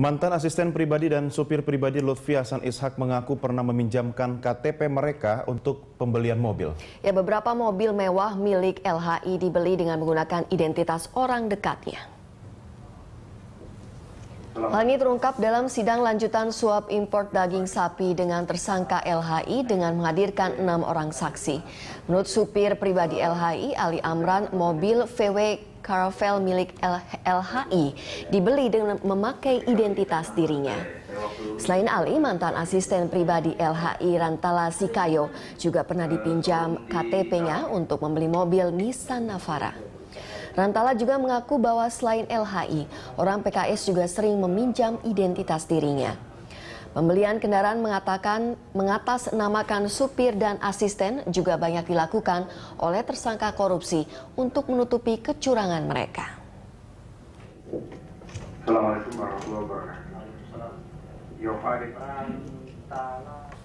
Mantan asisten pribadi dan supir pribadi Lutfi Hasan Ishak mengaku pernah meminjamkan KTP mereka untuk pembelian mobil. Ya, beberapa mobil mewah milik LHI dibeli dengan menggunakan identitas orang dekatnya. Hal ini terungkap dalam sidang lanjutan suap impor daging sapi dengan tersangka LHI dengan menghadirkan enam orang saksi. Menurut supir pribadi LHI, Ali Amran, mobil VW Caravel milik LHI dibeli dengan memakai identitas dirinya. Selain Ali, mantan asisten pribadi LHI Rantala Sikayo juga pernah dipinjam KTP-nya untuk membeli mobil Nissan Navara. Rantala juga mengaku bahwa selain LHI, orang PKS juga sering meminjam identitas dirinya. Pembelian kendaraan mengatakan mengatasnamakan supir dan asisten juga banyak dilakukan oleh tersangka korupsi untuk menutupi kecurangan mereka. Assalamualaikum warahmatullahi wabarakatuh.